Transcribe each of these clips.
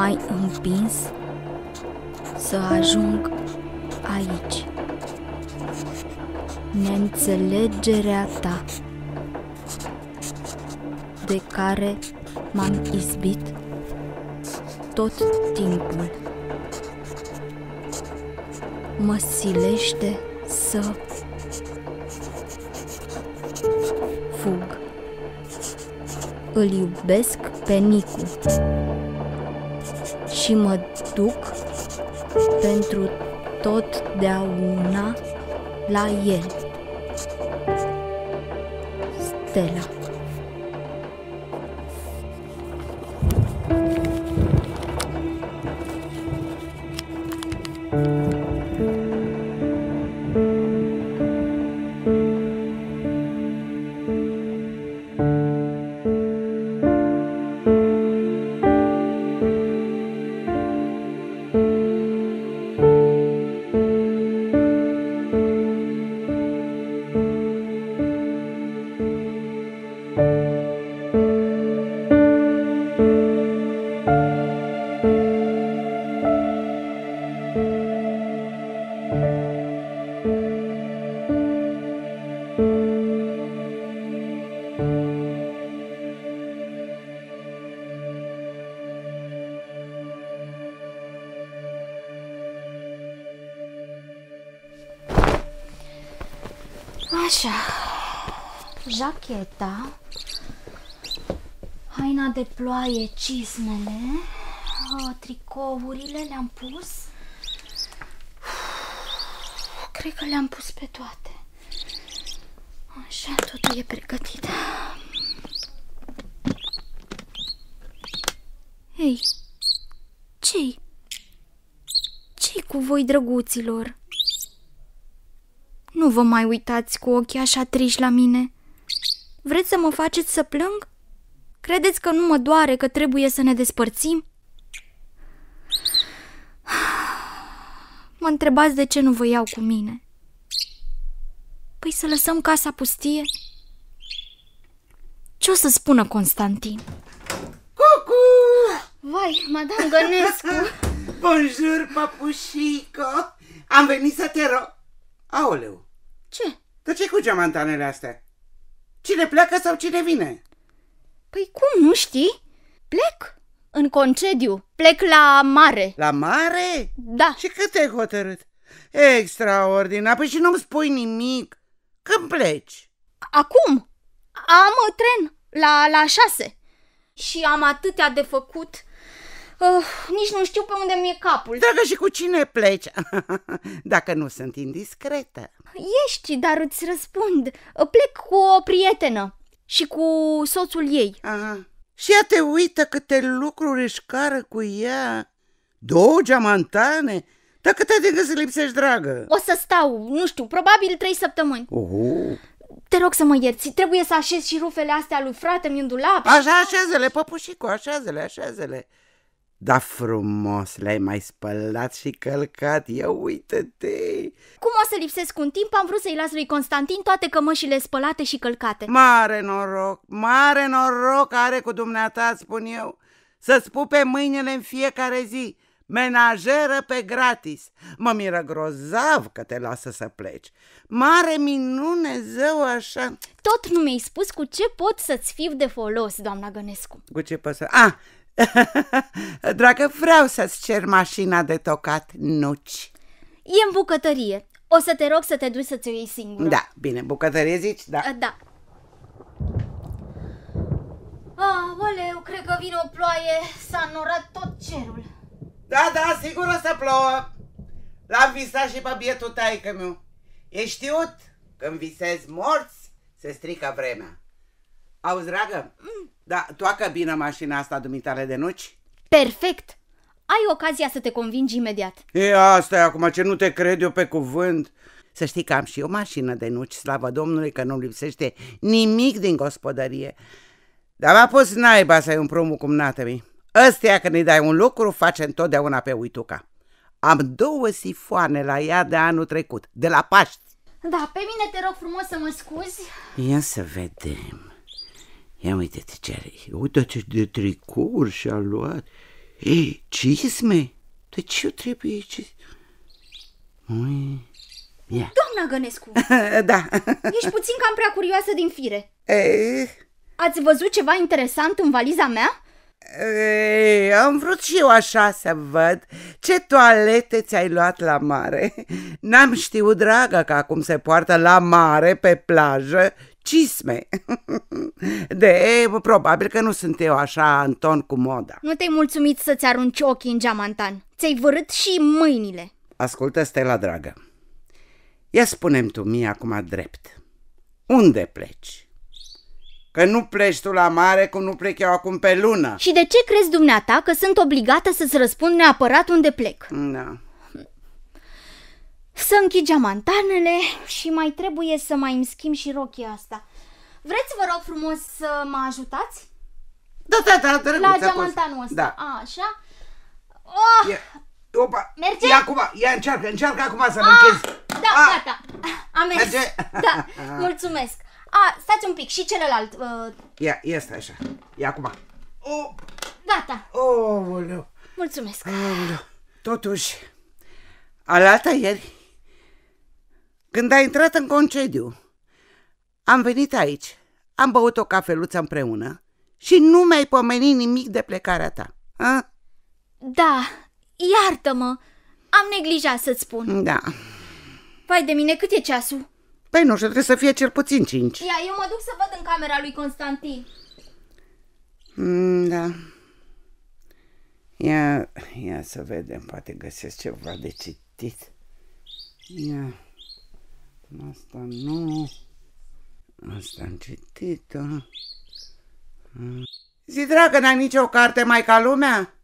mai împins să ajung aici. Neînțelegerea ta de care m-am izbit tot timpul. Mă silește să fug. Îl iubesc pe Nicu și mă duc pentru totdeauna la el. Stella tacheta, haina de ploaie, cismele, tricourile le-am pus. Cred că le-am pus pe toate. Așa, totul e pregătit. Ei, ce-i? ce cu voi, drăguților? Nu vă mai uitați cu ochii așa triși la mine. Vreți să mă faceți să plâng? Credeți că nu mă doare că trebuie să ne despărțim? Mă întrebați de ce nu vă iau cu mine. Păi să lăsăm casa pustie? Ce o să spună Constantin? Cucu! Vai, madame Gănescu! Bonjour, papușico! Am venit să te rog. Aoleu! Ce? Dar ce cu geamantanele astea? Cine pleacă sau cine vine? Păi cum, nu știi? Plec în concediu, plec la mare. La mare? Da. Și cât te-ai hotărât? Extraordinar, păi și nu-mi spui nimic. Când pleci? Acum. Am uh, tren la, la șase. Și am atâtea de făcut. Uh, nici nu știu pe unde mi-e capul. Dragă, și cu cine pleci? Dacă nu sunt indiscretă. Ești, dar îți răspund. Plec cu o prietenă și cu soțul ei. Aha. Și ea te uită câte lucruri își cară cu ea. Două geamantane? Dar câte ai de să lipsești, dragă? O să stau, nu știu, probabil trei săptămâni. Uhu. Te rog să mă ierți, trebuie să așez și rufele astea lui frate mi în dulap. Așa, așează-le, păpușicu, așează-le, așează-le. Da frumos, l-ai mai spălat și călcat, ia uite-te! Cum o să lipsesc un timp, am vrut să-i las lui Constantin toate cămășile spălate și călcate. Mare noroc, mare noroc are cu dumneata, spun eu, să-ți pupe mâinile în fiecare zi, menajeră pe gratis. Mă miră grozav că te lasă să pleci. Mare minune, zău așa. Tot nu mi-ai spus cu ce pot să-ți fiu de folos, doamna Gănescu. Cu ce pot să... Ah, Dragă, vreau să-ți cer mașina de tocat nuci. E în bucătărie. O să te rog să te duci să-ți o iei singură. Da, bine, bucătărie zici? Da. Da. Aoleu, cred că vine o ploaie. S-a norat tot cerul. Da, da, sigur o să plouă. L-am visat și pe bietul taică meu. E știut, când visezi morți, se strică vremea. Auzi, dragă, mm. Da, toacă bine mașina asta dumitare de nuci? Perfect! Ai ocazia să te convingi imediat. E, asta e acum, ce nu te cred eu pe cuvânt. Să știi că am și eu mașină de nuci, slavă Domnului că nu lipsește nimic din gospodărie. Dar m-a pus naiba să ai un prumul cum natămi. Ăstea când îi dai un lucru, face întotdeauna pe uituca. Am două sifoane la ea de anul trecut, de la Paști. Da, pe mine te rog frumos să mă scuzi. Ia să vedem. Ia uite-te ce are. Uite-te de tricouri și-a luat. Ei, cisme? De ce trebuie cisme? Ui... Ia. Doamna Gănescu! da. Ești puțin cam prea curioasă din fire. E... Eh. Ați văzut ceva interesant în valiza mea? E, eh, am vrut și eu așa să văd ce toalete ți-ai luat la mare. N-am știut, dragă, că acum se poartă la mare, pe plajă cisme. De, probabil că nu sunt eu așa în ton cu moda. Nu te-ai mulțumit să-ți arunci ochii în geamantan. Ți-ai vărât și mâinile. Ascultă, Stella, dragă. Ia spunem tu mie acum drept. Unde pleci? Că nu pleci tu la mare cum nu plec eu acum pe lună. Și de ce crezi dumneata că sunt obligată să-ți răspund neapărat unde plec? Da, să închid geamantanele și mai trebuie să mai îmi schimb și rochia asta. Vreți, vă rog frumos, să mă ajutați? Da, da, da, da La geamantanul ăsta. Da. A, așa. Oh, e, opa, merge? Ia, acum, ia încearcă, încearcă acum să-l ah! închizi. Da, ah! gata. Am mers. Merge? Da, mulțumesc. A, stați un pic, și celălalt. Uh... Ia, ia stai așa. Ia acum. Oh. Gata. Oh, Mulțumesc. Oh, Totuși, alata ieri când a intrat în concediu, am venit aici, am băut o cafeluță împreună și nu mi-ai pomenit nimic de plecarea ta. A? Da, iartă-mă, am neglijat să-ți spun. Da. Vai de mine, cât e ceasul? Păi nu știu, trebuie să fie cel puțin cinci. Ia, eu mă duc să văd în camera lui Constantin. Mm, da. Ia, ia să vedem, poate găsesc ceva de citit. Ia... Asta nu. Asta am citit-o. Zi, dragă, n-ai nicio carte mai ca lumea?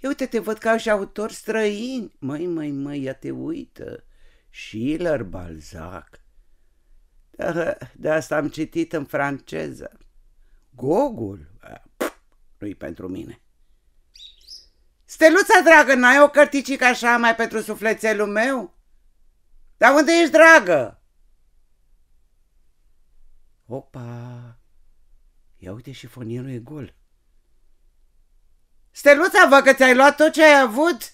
Eu uite, te văd că și autor străin. Măi, măi, măi, ia te uită. Schiller, Balzac. Da, de asta am citit în franceză. Gogol? Nu-i pentru mine. Steluța, dragă, n-ai o cărticică așa mai pentru sufletelul meu? Dar unde ești, dragă? Opa! Ia uite și fonierul e gol. Steluța, vă că ți-ai luat tot ce ai avut?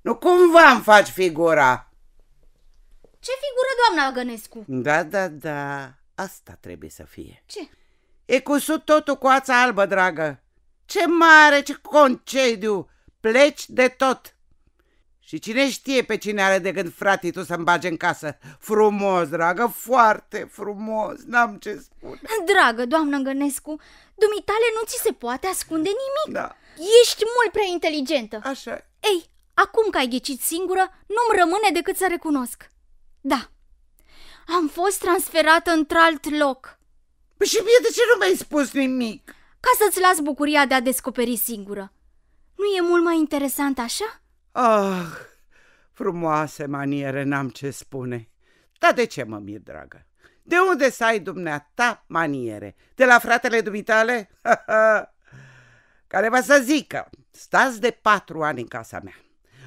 Nu cumva îmi faci figura. Ce figură, doamna Agănescu? Da, da, da, asta trebuie să fie. Ce? E cusut totul cu ața albă, dragă. Ce mare, ce concediu! Pleci de tot! Și cine știe pe cine are de gând frate tu să-mi bage în casă? Frumos, dragă, foarte frumos, n-am ce spune. Dragă, doamnă Gănescu, dumitale nu ți se poate ascunde nimic. Da. Ești mult prea inteligentă. Așa. Ei, acum că ai ghicit singură, nu-mi rămâne decât să recunosc. Da, am fost transferată într-alt loc. Păi și mie de ce nu mi-ai spus nimic? Ca să-ți las bucuria de a descoperi singură. Nu e mult mai interesant așa? Ah, frumoase maniere, n-am ce spune. Dar de ce mă mir, dragă? De unde să ai dumneata maniere? De la fratele dumitale? care va să zică, stați de patru ani în casa mea.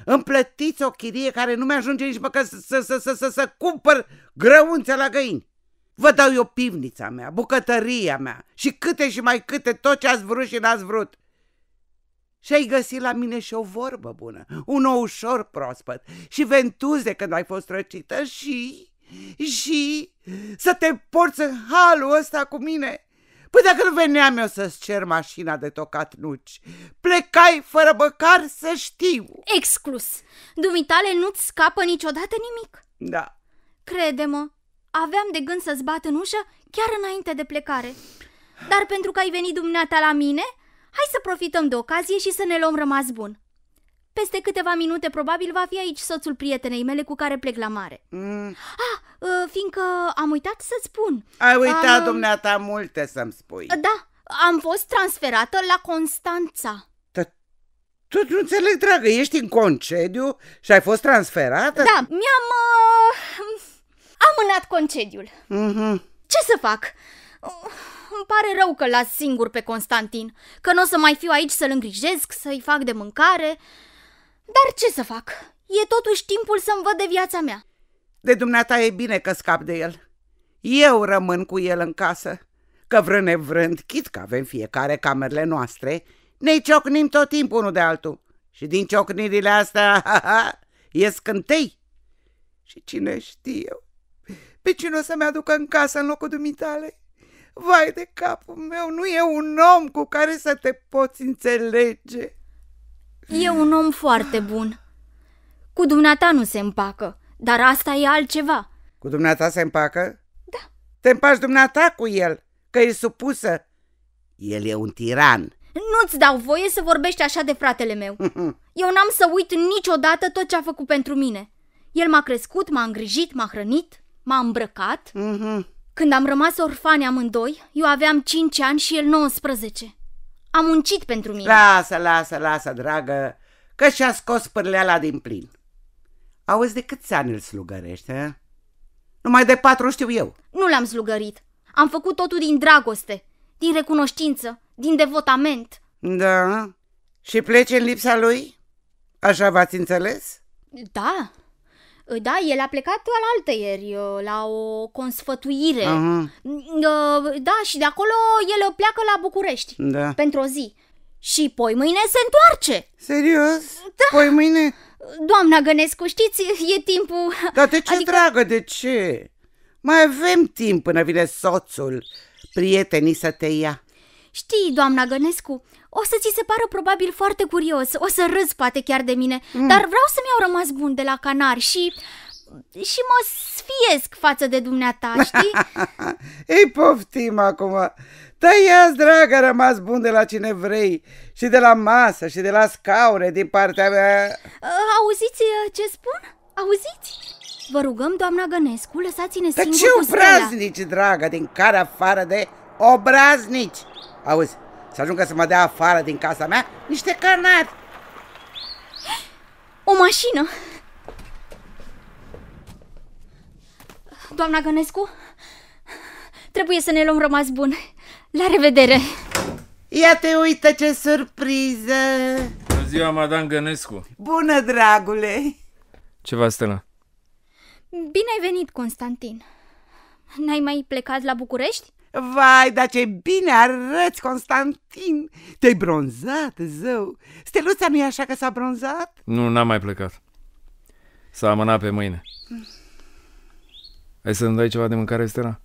Îmi plătiți o chirie care nu mi-ajunge nici măcar să, să, să, să, să, să cumpăr grăunțe la găini. Vă dau eu pivnița mea, bucătăria mea și câte și mai câte tot ce ați vrut și n-ați vrut. Și ai găsit la mine și o vorbă bună, un ou ușor proaspăt și ventuze când ai fost răcită și... și... să te porți în halul ăsta cu mine. Păi dacă nu veneam eu să-ți cer mașina de tocat nuci, plecai fără băcar să știu. Exclus! Dumitale nu-ți scapă niciodată nimic. Da. Crede-mă, aveam de gând să-ți bat în ușă chiar înainte de plecare. Dar pentru că ai venit dumneata la mine, Hai să profităm de ocazie și să ne luăm rămas bun. Peste câteva minute probabil va fi aici soțul prietenei mele cu care plec la mare. Mm. Ah, ă, fiindcă am uitat să-ți spun. Ai uitat, am... Ă, dumneata, multe să-mi spui. Da, am fost transferată la Constanța. Tu nu înțeleg, dragă, ești în concediu și ai fost transferată? Da, mi-am... Uh, amânat concediul. Mm-hmm. Ce să fac? Uh, îmi pare rău că las singur pe Constantin, că nu o să mai fiu aici să-l îngrijesc, să-i fac de mâncare. Dar ce să fac? E totuși timpul să-mi văd de viața mea. De dumneata e bine că scap de el. Eu rămân cu el în casă, că vrând nevrând, chit că avem fiecare camerele noastre, ne ciocnim tot timpul unul de altul. Și din ciocnirile astea, ha, ha, e scântei. Și cine știe pe cine o să-mi aducă în casă în locul dumitale? Vai de capul meu, nu e un om cu care să te poți înțelege. E un om foarte bun. Cu dumneata nu se împacă, dar asta e altceva. Cu dumneata se împacă? Da. Te împaci dumneata cu el, că e supusă. El e un tiran. Nu-ți dau voie să vorbești așa de fratele meu. Eu n-am să uit niciodată tot ce a făcut pentru mine. El m-a crescut, m-a îngrijit, m-a hrănit, m-a îmbrăcat. Mm-hmm. Când am rămas orfane amândoi, eu aveam 5 ani și el 19. A muncit pentru mine. Lasă, lasă, lasă, dragă, că și-a scos pârleala din plin. Auzi, de câți ani îl slugărește? Numai de patru știu eu. Nu l-am slugărit. Am făcut totul din dragoste, din recunoștință, din devotament. Da? Și pleci în lipsa lui? Așa v-ați înțeles? Da. Ă, da, el a plecat la altă ieri, ă, la o consfătuire. Aha. Ă, da, și de acolo el pleacă la București. Da. Pentru o zi. Și poi mâine se întoarce. Serios? Da. Poi mâine? Doamna Gănescu, știți, e timpul... Dar de ce, adică... dragă, de ce? Mai avem timp până vine soțul, prietenii să te ia. Știi, doamna Gănescu, o să ți se pară probabil foarte curios, o să râzi poate chiar de mine, mm. dar vreau să-mi au rămas bun de la canari și... și mă sfiesc față de dumneata, știi? Ei, poftim acum! Tăiați, dragă, rămas bun de la cine vrei și de la masă și de la scaure din partea mea. Uh, auziți uh, ce spun? Auziți? Vă rugăm, doamna Gănescu, lăsați-ne singur ce obraznici, dragă, din care afară de obraznici! Auzi, să ajungă să mă dea afară din casa mea niște canari. O mașină! Doamna Gănescu, trebuie să ne luăm rămas bun. La revedere! Ia te uită ce surpriză! Bună ziua, madame Gănescu! Bună, dragule! Ce va, a Stella? Bine ai venit, Constantin. N-ai mai plecat la București? Vai, dar ce bine arăți, Constantin! Te-ai bronzat, zău! Steluța nu e așa că s-a bronzat? Nu, n-am mai plecat. S-a amânat pe mâine. Ai să-mi dai ceva de mâncare, Stella?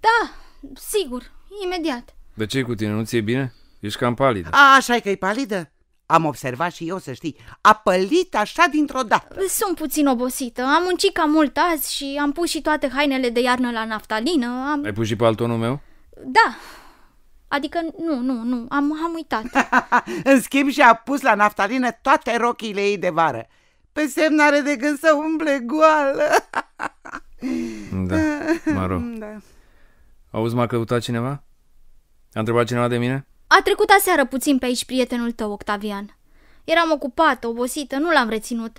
Da, sigur, imediat. De ce cu tine? Nu ți-e bine? Ești cam palidă. A, așa e că e palidă? Am observat și eu, să știi, a pălit așa dintr-o dată Sunt puțin obosită, am muncit cam mult azi și am pus și toate hainele de iarnă la naftalină am... Ai pus și pe altul meu? Da, Adică, nu, nu, nu, am, am uitat. în schimb și-a pus la naftalină toate rochile ei de vară. Pe semn are de gând să umble goală. da, mă rog. Da. Auzi, m-a căutat cineva? A întrebat cineva de mine? A trecut aseară puțin pe aici prietenul tău, Octavian. Eram ocupată, obosită, nu l-am reținut.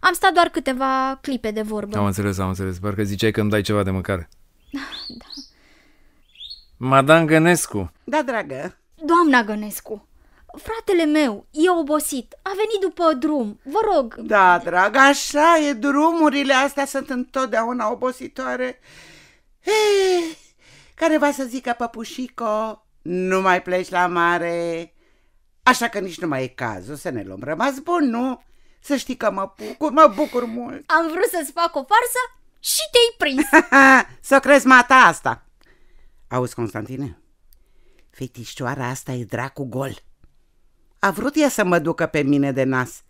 Am stat doar câteva clipe de vorbă. Am înțeles, am înțeles. Parcă ziceai că îmi dai ceva de mâncare. Da. Madame Gănescu. Da, dragă. Doamna Gănescu. Fratele meu e obosit, a venit după drum, vă rog. Da, dragă. așa e, drumurile astea sunt întotdeauna obositoare. Hei, care va să zică păpușico, nu mai pleci la mare, așa că nici nu mai e cazul să ne luăm rămas bun, nu? Să știi că mă bucur, mă bucur mult. Am vrut să-ți fac o farsă și te-ai prins. să crezi mata asta. Auzi, Constantine, fetișoara asta e dracu gol. A vrut ea să mă ducă pe mine de nas,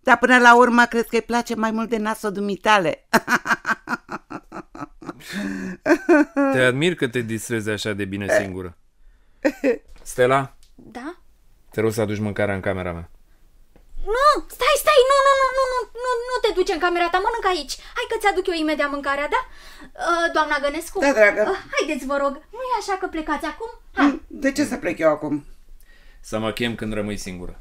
dar până la urmă cred că îi place mai mult de nasul dumitale. Te admir că te distrezi așa de bine singură. Stella? Da? Te rog să aduci mâncarea în camera mea. Nu, stai, stai, nu, nu, nu, nu, nu, nu, nu te duce în camera ta, mănânc aici. Hai că ți-aduc eu imediat mâncarea, da? Uh, doamna Gănescu? Da, dragă. Uh, haideți, vă rog, nu e așa că plecați acum? Hai. Mm, de ce să plec eu acum? Să mă chem când rămâi singură.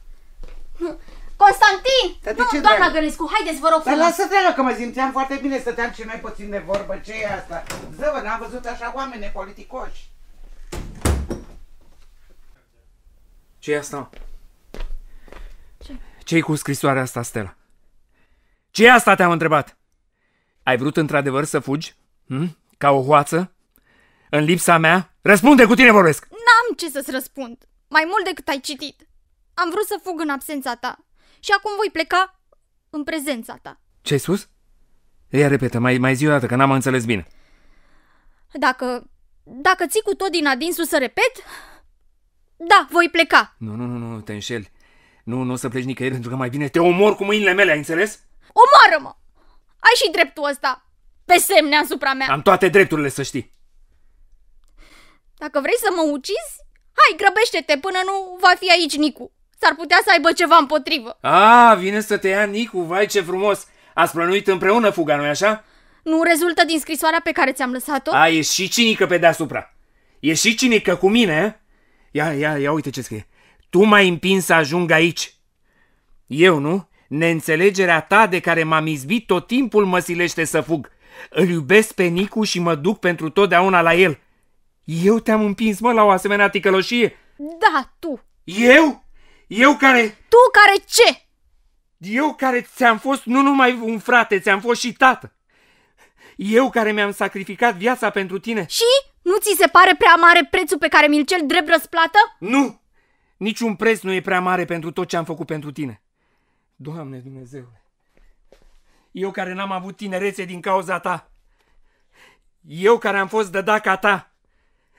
Nu. Constantin! Da, de nu, ce, doamna dragă? Gănescu, haideți, vă rog Dar lasă te că mă simțeam foarte bine, stăteam și noi puțin de vorbă. ce e asta? Zăvă, n-am văzut așa oameni politicoși. ce e asta? Ce? ce cu scrisoarea asta, Stella? ce e asta, te-am întrebat? Ai vrut într-adevăr să fugi? Hm? Ca o hoață? În lipsa mea? Răspunde, cu tine vorbesc! N-am ce să-ți răspund. Mai mult decât ai citit. Am vrut să fug în absența ta. Și acum voi pleca în prezența ta. Ce-ai spus? Ea repetă, mai, mai zi o dată, că n-am înțeles bine. Dacă... dacă ții cu tot din adinsul să repet, da, voi pleca. Nu, nu, nu, nu, te înșeli. Nu, nu o să pleci nicăieri pentru că mai bine te omor cu mâinile mele, ai înțeles? Omoară-mă! Ai și dreptul ăsta pe semne asupra mea. Am toate drepturile să știi. Dacă vrei să mă ucizi, hai, grăbește-te până nu va fi aici Nicu. S-ar putea să aibă ceva împotrivă. A, vine să te ia Nicu, vai ce frumos. Ați plănuit împreună fuga, nu așa? Nu rezultă din scrisoarea pe care ți-am lăsat-o? A, e și cinică pe deasupra. E și cinică cu mine, Ia, ia, ia uite ce scrie. Tu m-ai împins să ajung aici. Eu, nu? Neînțelegerea ta de care m-am izbit tot timpul mă silește să fug. Îl iubesc pe Nicu și mă duc pentru totdeauna la el. Eu te-am împins, mă, la o asemenea ticăloșie? Da, tu. Eu? Eu care... Tu care ce? Eu care ți-am fost nu numai un frate, ți-am fost și tată. Eu care mi-am sacrificat viața pentru tine. Și? Nu ți se pare prea mare prețul pe care mi-l cel drept răsplată? Nu! Niciun preț nu e prea mare pentru tot ce am făcut pentru tine. Doamne Dumnezeule, eu care n-am avut tinerețe din cauza ta, eu care am fost dădaca ta,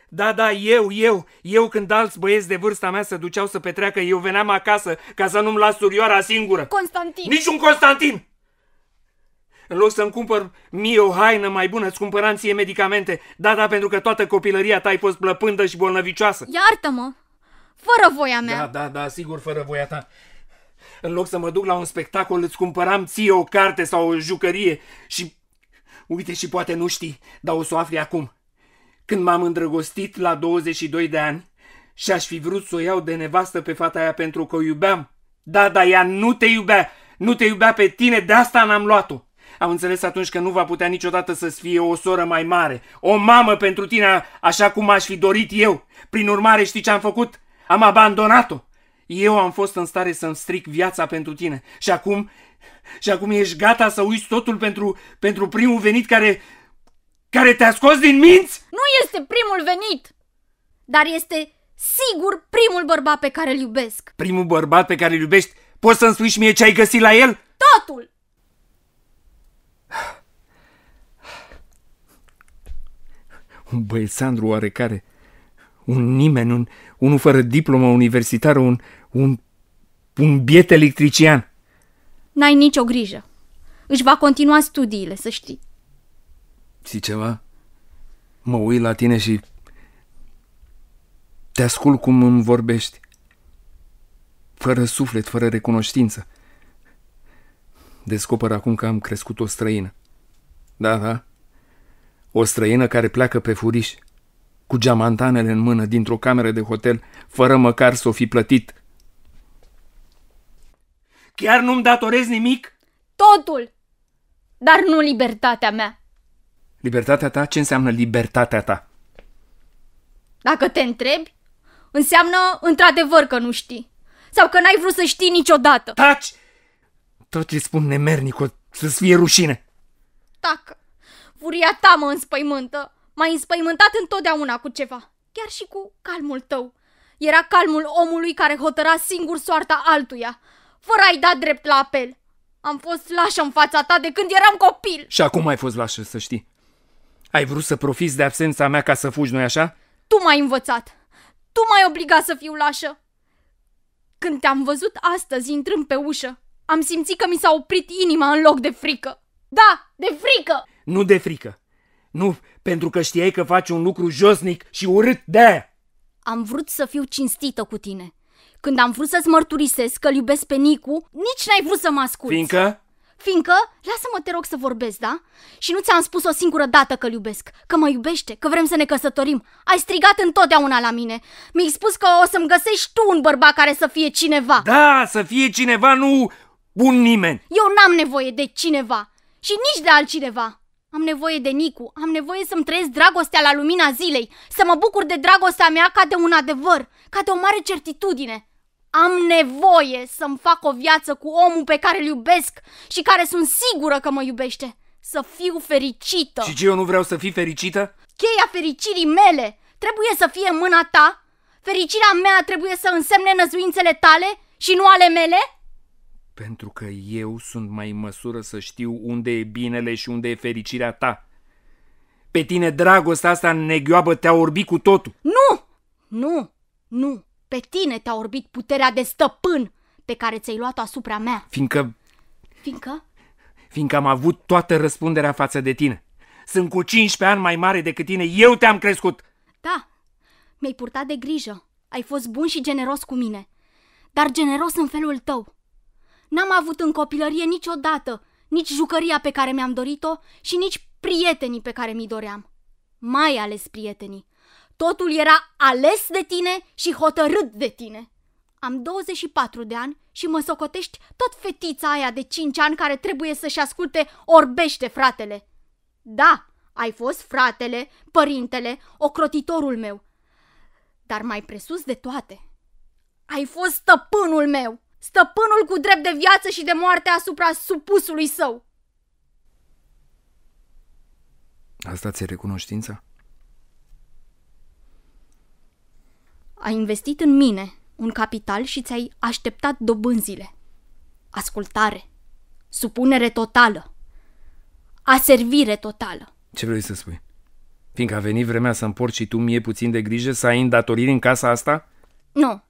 da, da, eu, eu, eu când alți băieți de vârsta mea se duceau să petreacă, eu veneam acasă ca să nu-mi las surioara singură. Constantin! Niciun Constantin! În loc să-mi cumpăr mie o haină mai bună, îți cumpăram ție medicamente. Da, da, pentru că toată copilăria ta ai fost plăpândă și bolnăvicioasă. Iartă-mă! Fără voia mea! Da, da, da, sigur, fără voia ta. În loc să mă duc la un spectacol, îți cumpăram ție o carte sau o jucărie și... Uite și poate nu știi, dar o să o afli acum. Când m-am îndrăgostit la 22 de ani și aș fi vrut să o iau de nevastă pe fata aia pentru că o iubeam. Da, da, ea nu te iubea, nu te iubea pe tine, de asta n-am luat-o. Am înțeles atunci că nu va putea niciodată să-ți fie o soră mai mare, o mamă pentru tine așa cum aș fi dorit eu. Prin urmare știi ce am făcut? Am abandonat-o. Eu am fost în stare să-mi stric viața pentru tine și acum, și acum ești gata să uiți totul pentru, pentru primul venit care, care te-a scos din minți? Nu este primul venit, dar este sigur primul bărbat pe care îl iubesc. Primul bărbat pe care îl iubești? Poți să-mi spui și mie ce ai găsit la el? Totul! un băiețandru oarecare, un nimeni, un, unul fără diplomă universitară, un, un, un biet electrician. N-ai nicio grijă. Își va continua studiile, să știi. Și ceva? Mă uit la tine și te ascult cum îmi vorbești. Fără suflet, fără recunoștință. Descoper acum că am crescut o străină. Da, da, o străină care pleacă pe furiș, cu geamantanele în mână, dintr-o cameră de hotel, fără măcar să o fi plătit. Chiar nu-mi datorez nimic? Totul! Dar nu libertatea mea. Libertatea ta? Ce înseamnă libertatea ta? Dacă te întrebi, înseamnă într-adevăr că nu știi. Sau că n-ai vrut să știi niciodată. Taci! Tot ce spun nemernic o să-ți fie rușine. Tacă. Furia ta mă înspăimântă. M-ai înspăimântat întotdeauna cu ceva, chiar și cu calmul tău. Era calmul omului care hotăra singur soarta altuia, fără a-i da drept la apel. Am fost lașă în fața ta de când eram copil. Și acum ai fost lașă, să știi. Ai vrut să profiți de absența mea ca să fugi, nu așa? Tu m-ai învățat. Tu m-ai obligat să fiu lașă. Când te-am văzut astăzi intrând pe ușă, am simțit că mi s-a oprit inima în loc de frică. Da, de frică! nu de frică. Nu, pentru că știai că faci un lucru josnic și urât de -aia. Am vrut să fiu cinstită cu tine. Când am vrut să-ți mărturisesc că iubesc pe Nicu, nici n-ai vrut să mă asculti. Fiindcă? Fiindcă, lasă-mă te rog să vorbesc, da? Și nu ți-am spus o singură dată că iubesc, că mă iubește, că vrem să ne căsătorim. Ai strigat întotdeauna la mine. Mi-ai spus că o să-mi găsești tu un bărbat care să fie cineva. Da, să fie cineva, nu un nimeni. Eu n-am nevoie de cineva și nici de altcineva. Am nevoie de Nicu, am nevoie să-mi trăiesc dragostea la lumina zilei, să mă bucur de dragostea mea ca de un adevăr, ca de o mare certitudine. Am nevoie să-mi fac o viață cu omul pe care îl iubesc și care sunt sigură că mă iubește. Să fiu fericită. Și ce eu nu vreau să fii fericită? Cheia fericirii mele trebuie să fie în mâna ta? Fericirea mea trebuie să însemne năzuințele tale și nu ale mele? pentru că eu sunt mai în măsură să știu unde e binele și unde e fericirea ta. Pe tine dragostea asta negioabă te-a orbit cu totul. Nu! Nu! Nu! Pe tine te-a orbit puterea de stăpân pe care ți-ai luat-o asupra mea. Fiindcă... Fiindcă? Fiindcă am avut toată răspunderea față de tine. Sunt cu 15 ani mai mare decât tine, eu te-am crescut. Da, mi-ai purtat de grijă. Ai fost bun și generos cu mine, dar generos în felul tău. N-am avut în copilărie niciodată nici jucăria pe care mi-am dorit-o și nici prietenii pe care mi doream. Mai ales prietenii. Totul era ales de tine și hotărât de tine. Am 24 de ani și mă socotești tot fetița aia de 5 ani care trebuie să-și asculte orbește fratele. Da, ai fost fratele, părintele, ocrotitorul meu. Dar mai presus de toate, ai fost stăpânul meu! stăpânul cu drept de viață și de moarte asupra supusului său. Asta ți-e recunoștința? Ai investit în mine un capital și ți-ai așteptat dobânzile. Ascultare, supunere totală, aservire totală. Ce vrei să spui? Fiindcă a venit vremea să împorci și tu mie puțin de grijă, să ai îndatoriri în casa asta? Nu,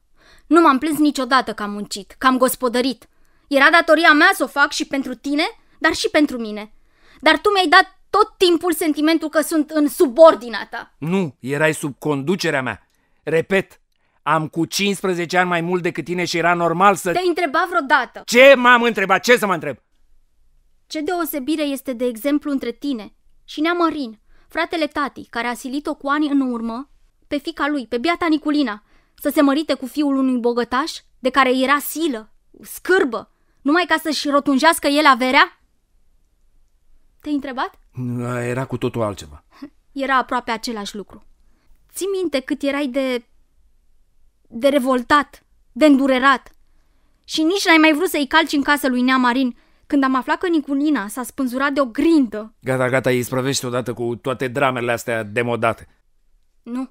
nu m-am plâns niciodată că am muncit, că am gospodărit. Era datoria mea să o fac și pentru tine, dar și pentru mine. Dar tu mi-ai dat tot timpul sentimentul că sunt în subordinea ta. Nu, erai sub conducerea mea. Repet, am cu 15 ani mai mult decât tine și era normal să... Te-ai întrebat vreodată? Ce m-am întrebat? Ce să mă întreb? Ce deosebire este, de exemplu, între tine și neamărin, fratele tati, care a silit-o cu ani în urmă, pe fica lui, pe biata Niculina, să se mărite cu fiul unui bogătaș de care era silă, scârbă, numai ca să-și rotunjească el averea? Te-ai întrebat? Era cu totul altceva. Era aproape același lucru. Ții minte cât erai de... de revoltat, de îndurerat. Și nici n-ai mai vrut să-i calci în casă lui Neamarin, când am aflat că Niculina s-a spânzurat de o grindă. Gata, gata, îi o odată cu toate dramele astea demodate. Nu,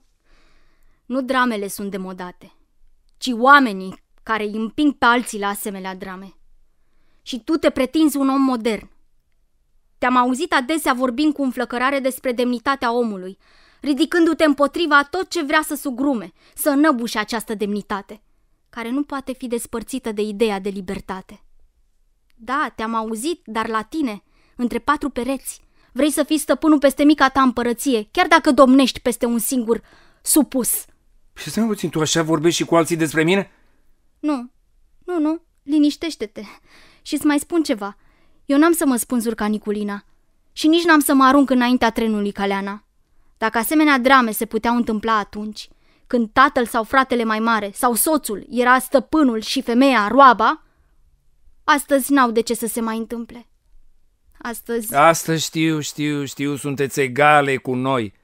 nu dramele sunt demodate, ci oamenii care îi împing pe alții la asemenea drame. Și tu te pretinzi un om modern. Te-am auzit adesea vorbind cu înflăcărare despre demnitatea omului, ridicându-te împotriva tot ce vrea să sugrume, să înăbușe această demnitate, care nu poate fi despărțită de ideea de libertate. Da, te-am auzit, dar la tine, între patru pereți, vrei să fii stăpânul peste mica ta împărăție, chiar dacă domnești peste un singur supus. Și păi să puțin, tu așa vorbești și cu alții despre mine? Nu, nu, nu, liniștește-te și îți mai spun ceva. Eu n-am să mă spun ca Niculina și nici n-am să mă arunc înaintea trenului Caleana. Dacă asemenea drame se puteau întâmpla atunci, când tatăl sau fratele mai mare sau soțul era stăpânul și femeia roaba, astăzi n-au de ce să se mai întâmple. Astăzi... Asta știu, știu, știu, sunteți egale cu noi –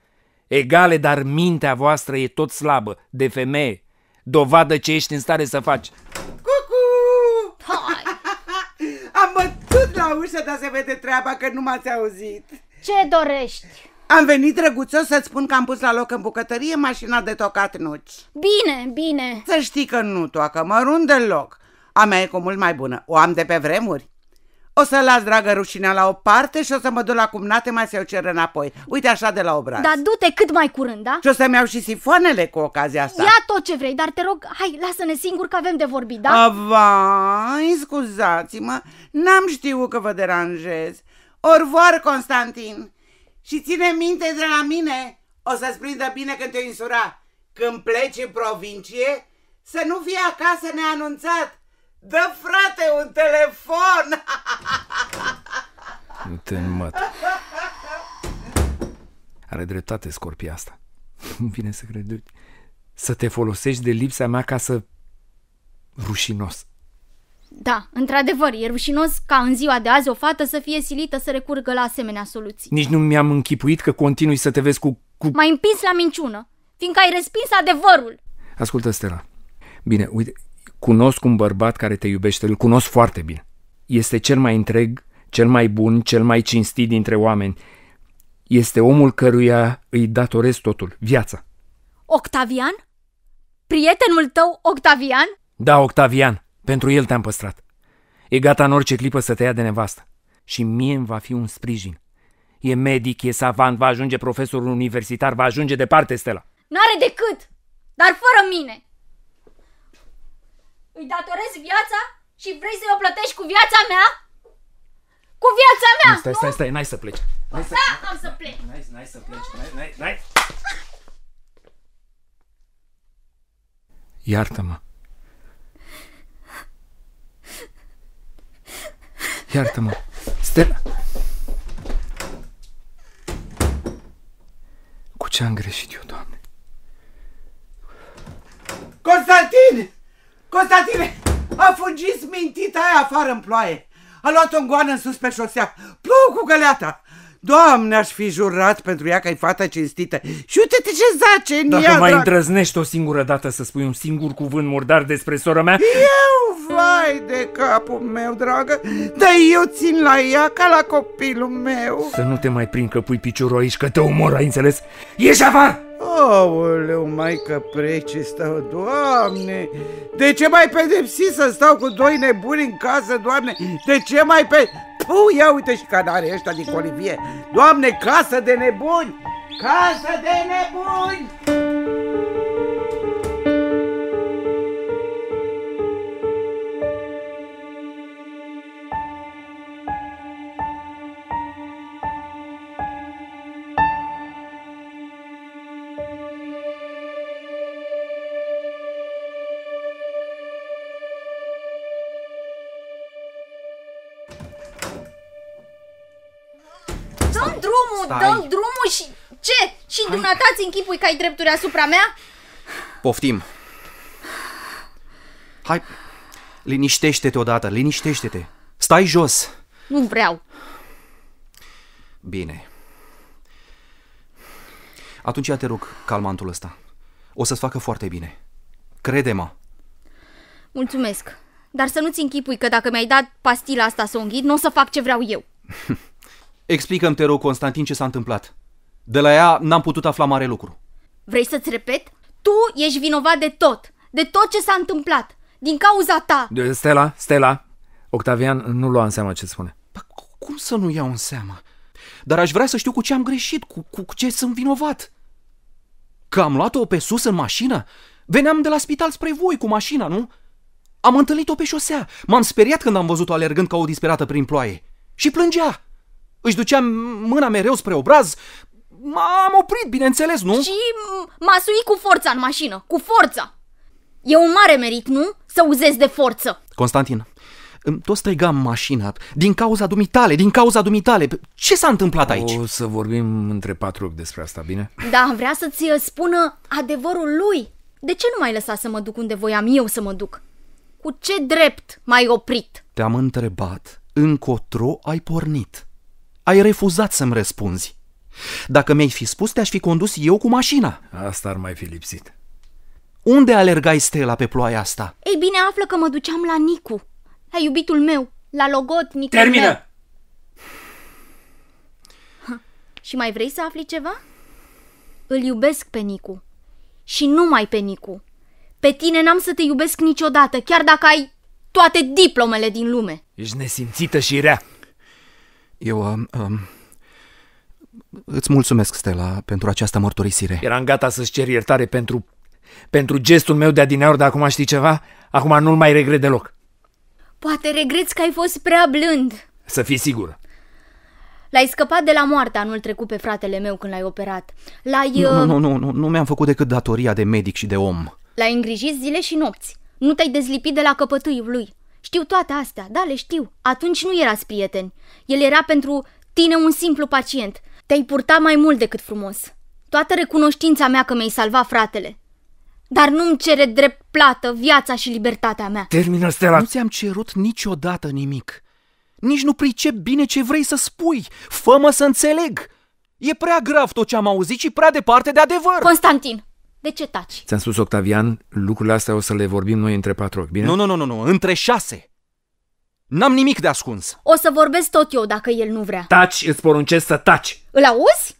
egale, dar mintea voastră e tot slabă, de femeie. Dovadă ce ești în stare să faci. Cucu! Hai! Am bătut la ușă, dar se vede treaba că nu m-ați auzit. Ce dorești? Am venit drăguțos să-ți spun că am pus la loc în bucătărie mașina de tocat nuci. Bine, bine. Să știi că nu toacă mărunt deloc. A mea e cu mult mai bună. O am de pe vremuri. O să las, dragă, rușinea la o parte și o să mă duc la cumnate mai să-i o cer înapoi. Uite așa de la obraz. Dar du-te cât mai curând, da? Și o să-mi iau și sifoanele cu ocazia asta. Ia tot ce vrei, dar te rog, hai, lasă-ne singur că avem de vorbit, da? Avai, ah, scuzați-mă, n-am știut că vă deranjez. Orvoar, Constantin! Și ține minte de la mine, o să-ți prindă bine când te insura. Când pleci în provincie, să nu fie acasă neanunțat Dă, frate, un telefon! Nu te înmăt. Are dreptate scorpia asta. Nu vine să credeți. Să te folosești de lipsa mea ca să... rușinos. Da, într-adevăr, e rușinos ca în ziua de azi o fată să fie silită să recurgă la asemenea soluții. Nici nu mi-am închipuit că continui să te vezi cu... cu... M-ai împins la minciună, fiindcă ai respins adevărul. Ascultă, Stella. Bine, uite, cunosc un bărbat care te iubește, îl cunosc foarte bine. Este cel mai întreg, cel mai bun, cel mai cinstit dintre oameni. Este omul căruia îi datorez totul, viața. Octavian? Prietenul tău, Octavian? Da, Octavian. Pentru el te-am păstrat. E gata în orice clipă să te ia de nevastă. Și mie îmi va fi un sprijin. E medic, e savant, va ajunge profesor universitar, va ajunge departe, Stella. N-are decât, dar fără mine. Îi datorezi viața și vrei să-i o plătești cu viața mea? Cu viața mea, nu? Stai, stai, stai, n-ai să pleci. Ba, da, să... am să plec. N-ai, n-ai să pleci, n-ai, n-ai, n-ai. Iartă-mă. Iartă-mă. Stella. Cu ce am greșit eu, Doamne? Constantin! Constantine, a fugit smintit aia afară în ploaie. A luat-o în goană în sus pe șosea. Plouă cu găleata. Doamne, aș fi jurat pentru ea că e fata cinstită. Și uite-te ce zace în Dacă ea, mai drag... îndrăznești o singură dată să spui un singur cuvânt murdar despre sora mea... Eu, vai de capul meu, dragă, dar eu țin la ea ca la copilul meu. Să nu te mai prind că pui piciorul aici, că te omor, ai înțeles? Ieși afară! Aoleu, maică precistă, doamne! De ce mai pedepsi să stau cu doi nebuni în casă, doamne? De ce mai pe... Puh, ia uite și canarea ăștia din colivie! Doamne, casă de nebuni! Casă de nebuni! stai. dăm drumul și ce? Și Hai. dumneata ți închipui că ai drepturi asupra mea? Poftim. Hai, liniștește-te odată, liniștește-te. Stai jos. Nu vreau. Bine. Atunci ia te rog calmantul ăsta. O să-ți facă foarte bine. Crede-mă. Mulțumesc. Dar să nu-ți închipui că dacă mi-ai dat pastila asta să o înghid, nu o să fac ce vreau eu. Explică-mi, te rog, Constantin, ce s-a întâmplat. De la ea n-am putut afla mare lucru. Vrei să-ți repet? Tu ești vinovat de tot, de tot ce s-a întâmplat, din cauza ta. De Stella, Stella, Octavian nu lua în seama ce spune. Pă, cum să nu iau în seama? Dar aș vrea să știu cu ce am greșit, cu, cu, cu ce sunt vinovat. Că am luat-o pe sus în mașină? Veneam de la spital spre voi cu mașina, nu? Am întâlnit-o pe șosea. M-am speriat când am văzut-o alergând ca o disperată prin ploaie. Și plângea. Își ducea mâna mereu spre obraz. M-am oprit, bineînțeles, nu? Și m-a suit cu forța în mașină, cu forța! E un mare merit, nu? Să uzezi de forță! Constantin, îmi tot strigam mașina, din cauza dumitale, din cauza dumitale. Ce s-a întâmplat aici? O să vorbim între patru despre asta, bine? Da, vrea să-ți uh, spună adevărul lui. De ce nu mai lăsa să mă duc unde voiam eu să mă duc? Cu ce drept m-ai oprit? Te-am întrebat încotro ai pornit ai refuzat să-mi răspunzi. Dacă mi-ai fi spus, te-aș fi condus eu cu mașina. Asta ar mai fi lipsit. Unde alergai Stella pe ploaia asta? Ei bine, află că mă duceam la Nicu, la iubitul meu, la Nicu. Termină! Meu. și mai vrei să afli ceva? Îl iubesc pe Nicu. Și numai pe Nicu. Pe tine n-am să te iubesc niciodată, chiar dacă ai toate diplomele din lume. Ești nesimțită și rea. Eu... Um, um, îți mulțumesc, Stella, pentru această mărturisire. Eram gata să-ți cer iertare pentru... pentru gestul meu de adineaur, dar acum știi ceva? Acum nu-l mai regret deloc. Poate regreți că ai fost prea blând. Să fii sigur. L-ai scăpat de la moarte anul trecut pe fratele meu când l-ai operat. L-ai... Nu, uh, nu, nu, nu, nu mi-am făcut decât datoria de medic și de om. L-ai îngrijit zile și nopți. Nu te-ai dezlipit de la căpătâiul lui. Știu toate astea, da, le știu. Atunci nu erați prieteni. El era pentru tine un simplu pacient. Te-ai purta mai mult decât frumos. Toată recunoștința mea că mi-ai salvat fratele. Dar nu-mi cere drept plată viața și libertatea mea. Termină, Stella! Nu ți-am cerut niciodată nimic. Nici nu pricep bine ce vrei să spui. Fă-mă să înțeleg! E prea grav tot ce am auzit și prea departe de adevăr. Constantin, de ce taci? Ți-am spus, Octavian, lucrurile astea o să le vorbim noi între patru ochi, bine? Nu, nu, nu, nu, nu, între șase. N-am nimic de ascuns. O să vorbesc tot eu dacă el nu vrea. Taci, îți poruncesc să taci. Îl auzi?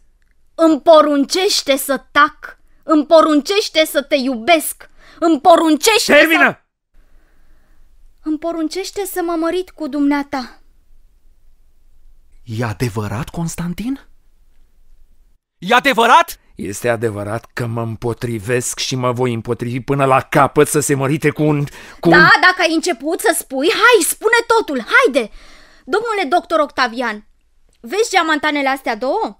Îmi poruncește să tac. Îmi poruncește să te iubesc. Îmi poruncește Termină! Să... Îmi poruncește să mă mărit cu dumneata. E adevărat, Constantin? E adevărat? Este adevărat că mă împotrivesc și mă voi împotrivi până la capăt să se mărite cu un... Cu da, un... dacă ai început să spui, hai, spune totul, haide! Domnule doctor Octavian, vezi geamantanele astea două?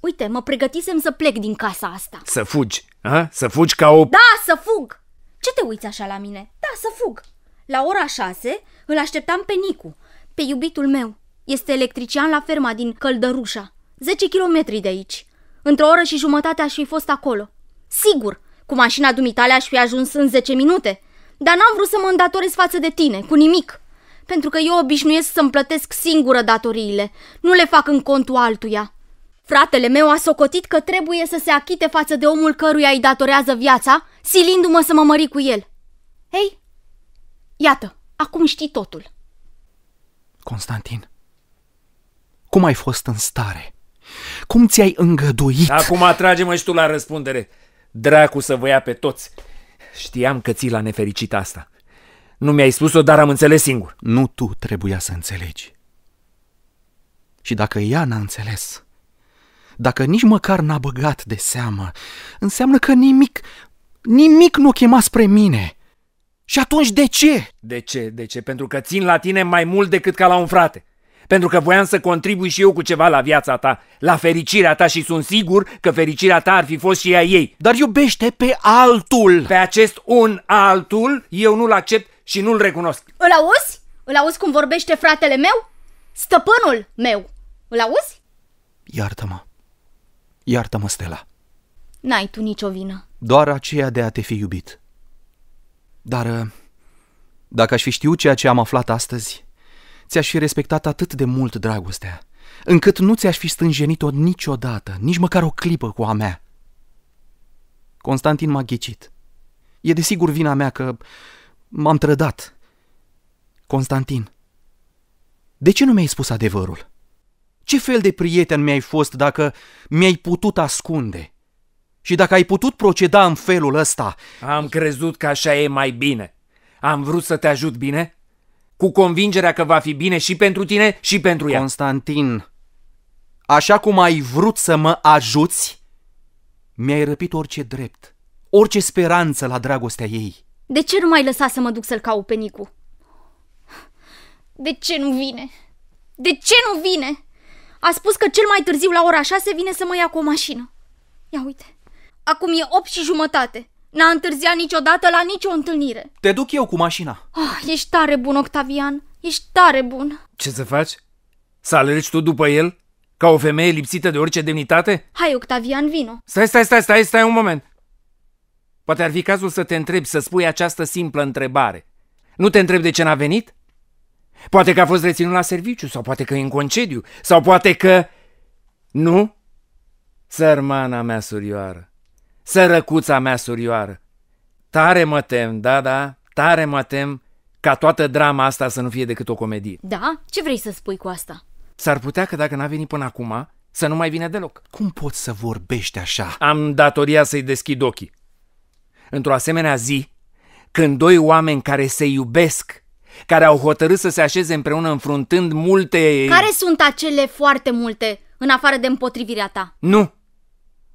Uite, mă pregătisem să plec din casa asta. Să fugi, a? Să fugi ca o... Da, să fug! Ce te uiți așa la mine? Da, să fug! La ora șase îl așteptam pe Nicu, pe iubitul meu. Este electrician la ferma din Căldărușa, 10 kilometri de aici. Într-o oră și jumătate aș fi fost acolo. Sigur, cu mașina dumitale aș fi ajuns în 10 minute, dar n-am vrut să mă îndatorez față de tine, cu nimic. Pentru că eu obișnuiesc să-mi plătesc singură datoriile, nu le fac în contul altuia. Fratele meu a socotit că trebuie să se achite față de omul căruia îi datorează viața, silindu-mă să mă mări cu el. Ei, iată, acum știi totul. Constantin, cum ai fost în stare cum ți-ai îngăduit? Acum atrage-mă și tu la răspundere. Dracu să vă ia pe toți. Știam că ții la nefericit asta. Nu mi-ai spus-o, dar am înțeles singur. Nu tu trebuia să înțelegi. Și dacă ea n-a înțeles, dacă nici măcar n-a băgat de seamă, înseamnă că nimic, nimic nu o chema spre mine. Și atunci de ce? De ce? De ce? Pentru că țin la tine mai mult decât ca la un frate pentru că voiam să contribui și eu cu ceva la viața ta, la fericirea ta și sunt sigur că fericirea ta ar fi fost și a ei. Dar iubește pe altul! Pe acest un altul eu nu-l accept și nu-l recunosc. Îl auzi? Îl auzi cum vorbește fratele meu? Stăpânul meu! Îl auzi? Iartă-mă! Iartă-mă, Stella! N-ai tu nicio vină. Doar aceea de a te fi iubit. Dar uh, dacă aș fi știut ceea ce am aflat astăzi, ți-aș fi respectat atât de mult dragostea, încât nu ți-aș fi stânjenit-o niciodată, nici măcar o clipă cu a mea. Constantin m-a ghicit. E desigur vina mea că m-am trădat. Constantin, de ce nu mi-ai spus adevărul? Ce fel de prieten mi-ai fost dacă mi-ai putut ascunde? Și dacă ai putut proceda în felul ăsta... Am crezut că așa e mai bine. Am vrut să te ajut bine cu convingerea că va fi bine și pentru tine și pentru ea. Constantin, așa cum ai vrut să mă ajuți, mi-ai răpit orice drept, orice speranță la dragostea ei. De ce nu mai lăsa să mă duc să-l caut pe Nicu? De ce nu vine? De ce nu vine? A spus că cel mai târziu la ora 6 vine să mă ia cu o mașină. Ia uite, acum e 8 și jumătate. N-a întârziat niciodată la nicio întâlnire. Te duc eu cu mașina. Oh, ești tare bun, Octavian. Ești tare bun. Ce să faci? Să alergi tu după el? Ca o femeie lipsită de orice demnitate? Hai, Octavian, vino. Stai, stai, stai, stai, stai un moment. Poate ar fi cazul să te întrebi, să spui această simplă întrebare. Nu te întreb de ce n-a venit? Poate că a fost reținut la serviciu, sau poate că e în concediu, sau poate că... Nu? Sărmana mea surioară sărăcuța mea surioară. Tare mă tem, da, da, tare mă tem ca toată drama asta să nu fie decât o comedie. Da? Ce vrei să spui cu asta? S-ar putea că dacă n-a venit până acum, să nu mai vină deloc. Cum poți să vorbești așa? Am datoria să-i deschid ochii. Într-o asemenea zi, când doi oameni care se iubesc, care au hotărât să se așeze împreună înfruntând multe... Care sunt acele foarte multe, în afară de împotrivirea ta? Nu,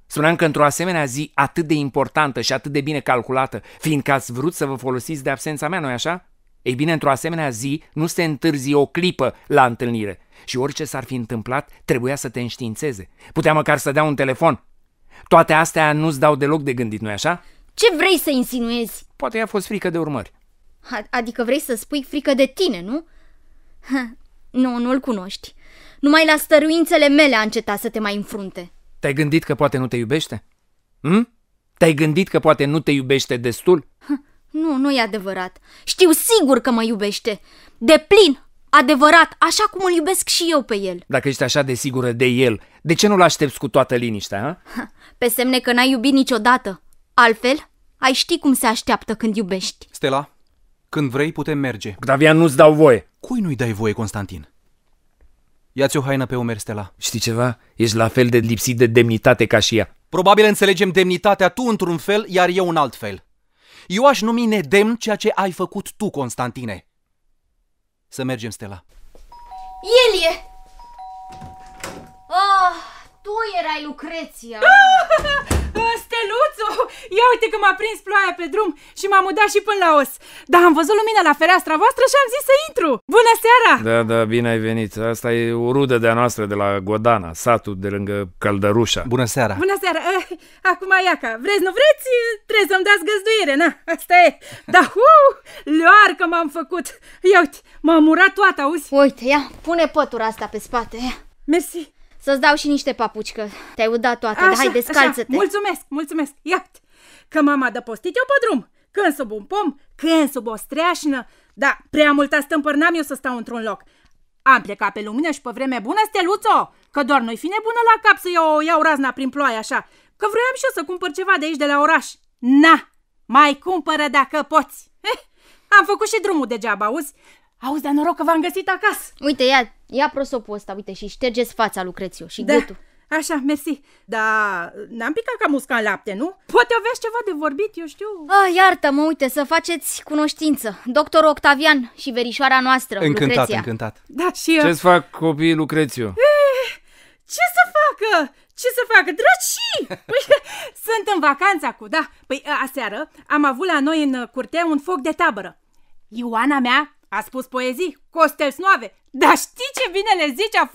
Spuneam că într-o asemenea zi atât de importantă și atât de bine calculată, fiindcă ați vrut să vă folosiți de absența mea, nu-i așa? Ei bine, într-o asemenea zi nu se întârzi o clipă la întâlnire și orice s-ar fi întâmplat trebuia să te înștiințeze. Putea măcar să dea un telefon. Toate astea nu-ți dau deloc de gândit, nu-i așa? Ce vrei să insinuezi? Poate i-a fost frică de urmări. Adică vrei să spui frică de tine, nu? Ha, nu, nu-l cunoști. Numai la stăruințele mele a încetat să te mai înfrunte. Te-ai gândit că poate nu te iubește? Hm? Te-ai gândit că poate nu te iubește destul? Nu, nu e adevărat. Știu sigur că mă iubește. De plin, adevărat, așa cum îl iubesc și eu pe el. Dacă ești așa de sigură de el, de ce nu-l aștepți cu toată liniștea, ha? Pe semne că n-ai iubit niciodată. Altfel, ai ști cum se așteaptă când iubești. Stella, când vrei putem merge. Octavian, nu-ți dau voie. Cui nu-i dai voie, Constantin? Ia-ți o haină pe umeri, Stella. Știi ceva? Ești la fel de lipsit de demnitate ca și ea. Probabil înțelegem demnitatea tu într-un fel, iar eu un alt fel. Eu aș numi nedemn ceea ce ai făcut tu, Constantine. Să mergem, Stella. Elie! oh, tu erai Lucreția! Steluțu! ia uite că m-a prins ploaia pe drum și m-am mudat și până la os. Dar am văzut lumina la fereastra voastră și am zis să intru. Bună seara! Da, da, bine ai venit. Asta e o rudă de-a noastră de la Godana, satul de lângă Căldărușa. Bună seara! Bună seara! Eh, acum, Iaca, vreți, nu vreți? Trebuie să-mi dați găzduire, na, asta e. Da, uu, luar că m-am făcut. Ia uite, m-am murat toată, auzi? Uite, ia, pune pătura asta pe spate. Mersi. Să-ți dau și niște papuci, că te-ai udat toate. Așa, Hai, descalță-te. Mulțumesc, mulțumesc. Iapt, că mama dă postit eu pe drum. Când sub un pom, când sub o streașnă. Da, prea multă stâmpăr n-am eu să stau într-un loc. Am plecat pe lumină și pe vreme bună, steluțo, că doar noi fi nebună la cap să iau, iau razna prin ploaie așa, că vroiam și eu să cumpăr ceva de aici de la oraș. Na, mai cumpără dacă poți. Eh, am făcut și drumul degeaba, auzi? Auzi, dar noroc că v-am găsit acasă. Uite, ia, ia prosopul ăsta, uite, și ștergeți fața, Lucrețiu, și da. gâtul. Așa, mersi. Da, n-am picat ca musca în lapte, nu? Poate aveți ceva de vorbit, eu știu. Ah, iartă-mă, uite, să faceți cunoștință. doctor Octavian și verișoara noastră, Încântat, Lucreția. încântat. Da, și eu. Ce-ți fac copiii, Lucrețiu? E, eh, ce să facă? Ce să facă? Drăcii! Păi, sunt în vacanță, cu, da. Păi, aseară am avut la noi în curte un foc de tabără. Ioana mea a spus poezii, Costel Snoave, dar știi ce bine le zici, a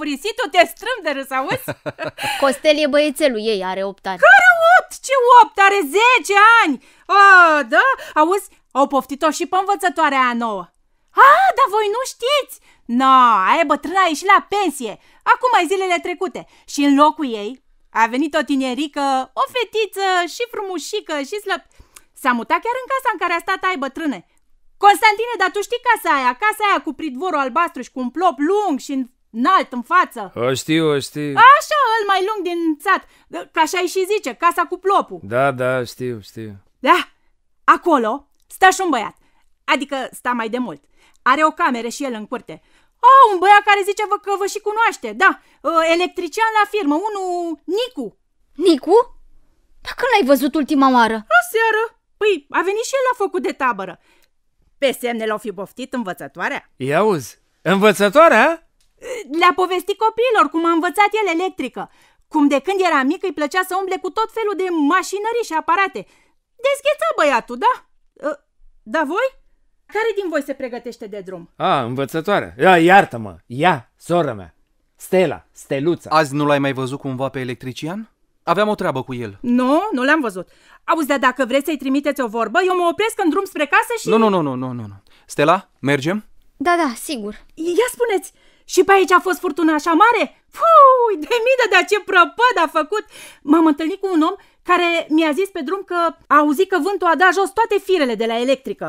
o te strâm de râs, auzi? Costel e băiețelul ei, are 8 ani. Care 8? Ce 8? Are 10 ani! A, da? Auzi, au poftit-o și pe învățătoarea aia nouă. A, dar voi nu știți! No, aia bătrâna a ieșit la pensie, acum mai zilele trecute. Și în locul ei a venit o tinerică, o fetiță și frumușică și slăb... S-a mutat chiar în casa în care a stat ai bătrâne Constantine, dar tu știi casa aia, casa aia cu pridvorul albastru și cu un plop lung și înalt în față. O știu, o știu. Așa, îl mai lung din sat, că așa îi și zice, casa cu plopul. Da, da, știu, știu. Da, acolo stă și un băiat, adică sta mai de mult. Are o cameră și el în curte. A, un băiat care zice vă că vă și cunoaște, da, ă, electrician la firmă, unul Nicu. Nicu? Dar când l-ai văzut ultima oară? seară. Păi, a venit și el la focul de tabără. Pe semne l-au fi poftit învățătoarea? Ia uzi, învățătoarea? Le-a povestit copiilor cum a învățat el electrică, cum de când era mic îi plăcea să umble cu tot felul de mașinării și aparate. Dezgheța băiatul, da? Ă, da voi? Care din voi se pregătește de drum? A, învățătoarea. Ia, iartă-mă, ia, sora mea. Stela, Steluța. Azi nu l-ai mai văzut cumva pe electrician? Aveam o treabă cu el. Nu, nu l-am văzut. Auzi, dar dacă vreți să-i trimiteți o vorbă, eu mă opresc în drum spre casă și... Nu, nu, nu, nu, nu, nu. Stella, mergem? Da, da, sigur. Ia spuneți, și pe aici a fost furtuna așa mare? Fui, de mine, dar ce prăpăd a făcut! M-am întâlnit cu un om care mi-a zis pe drum că a auzit că vântul a dat jos toate firele de la electrică.